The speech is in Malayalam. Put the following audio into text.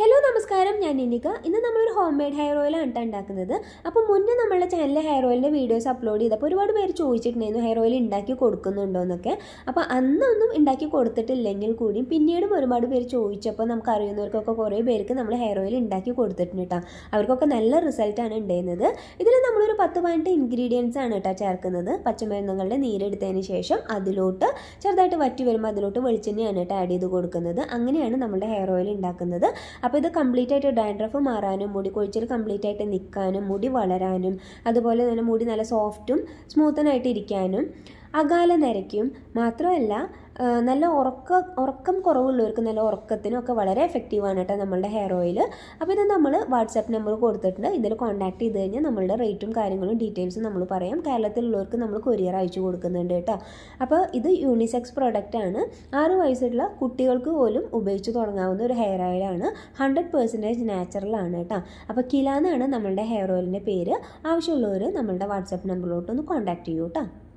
ഹലോ നമസ്കാരം ഞാൻ നിനിക ഇന്ന് നമ്മളൊരു ഹോം മെയ്ഡ് ഹെയർ ഓയിൽ കേട്ടോ ഉണ്ടാക്കുന്നത് അപ്പോൾ മുന്നേ നമ്മളുടെ ചാനലിൽ ഹെയർ ഓയിലിൻ്റെ വീഡിയോസ് അപ്ലോഡ് ചെയ്തപ്പോൾ ഒരുപാട് പേര് ചോദിച്ചിട്ടുണ്ടായിരുന്നു ഹെയർ ഓയിൽ ഉണ്ടാക്കി കൊടുക്കുന്നുണ്ടോ എന്നൊക്കെ അപ്പോൾ അന്നൊന്നും ഉണ്ടാക്കി കൊടുത്തിട്ടില്ലെങ്കിൽ കൂടിയും പിന്നീടും ഒരുപാട് പേര് ചോദിച്ചപ്പോൾ നമുക്ക് അറിയുന്നവർക്കൊക്കെ കുറേ പേർക്ക് നമ്മൾ ഹെയർ ഓയിൽ ഉണ്ടാക്കി കൊടുത്തിട്ടുണ്ട് കേട്ടോ അവർക്കൊക്കെ നല്ല റിസൾട്ടാണ് ഉണ്ടായിരുന്നത് ഇതിൽ നമ്മളൊരു പത്ത് പതിനെട്ട് ഇൻഗ്രീഡിയൻസ് ആണ് കേട്ടോ ചേർക്കുന്നത് പച്ചമരുന്നുകളുടെ നീരെടുത്തതിന് ശേഷം അതിലോട്ട് ചെറുതായിട്ട് വറ്റി വരുമ്പോൾ അതിലോട്ട് വെളിച്ചെണ്ണയാണ് കേട്ടോ ആഡ് ചെയ്ത് കൊടുക്കുന്നത് അങ്ങനെയാണ് നമ്മളുടെ ഹെയർ ഓയിൽ ഉണ്ടാക്കുന്നത് അപ്പോൾ ഇത് കംപ്ലീറ്റ് ആയിട്ട് ഡാൻഡ്രഫ് മാറാനും മുടി കൊഴിച്ചിൽ കംപ്ലീറ്റ് ആയിട്ട് നിൽക്കാനും മുടി വളരാനും അതുപോലെ തന്നെ മുടി നല്ല സോഫ്റ്റും സ്മൂത്തനായിട്ട് ഇരിക്കാനും അകാല നരയ്ക്കും മാത്രമല്ല നല്ല ഉറക്ക ഉറക്കം കുറവുള്ളവർക്ക് നല്ല ഉറക്കത്തിനൊക്കെ വളരെ എഫക്റ്റീവാണ് കേട്ടോ നമ്മളുടെ ഹെയർ ഓയിൽ അപ്പോൾ ഇത് നമ്മൾ വാട്സാപ്പ് നമ്പർ കൊടുത്തിട്ടുണ്ട് ഇതിൽ കോൺടാക്ട് ചെയ്ത് കഴിഞ്ഞാൽ നമ്മളുടെ റേറ്റും കാര്യങ്ങളും ഡീറ്റെയിൽസും നമ്മൾ പറയാം കേരളത്തിലുള്ളവർക്ക് നമ്മൾ കൊറിയർ അയച്ചു കൊടുക്കുന്നുണ്ട് കേട്ടോ അപ്പോൾ ഇത് യൂണിസെക്സ് പ്രോഡക്റ്റാണ് ആറ് വയസ്സുള്ള കുട്ടികൾക്ക് പോലും ഉപയോഗിച്ച് തുടങ്ങാവുന്ന ഒരു ഹെയർ ഓയിലാണ് ഹൺഡ്രഡ് പെർസെൻറ്റേജ് നാച്ചുറലാണ് കേട്ടോ അപ്പോൾ കിലാന്നാണ് നമ്മളുടെ ഹെയർ ഓയിലിൻ്റെ പേര് ആവശ്യമുള്ളവർ നമ്മളുടെ വാട്സാപ്പ് നമ്പറിലോട്ടൊന്ന് കോൺടാക്ട് ചെയ്യൂ കേട്ടോ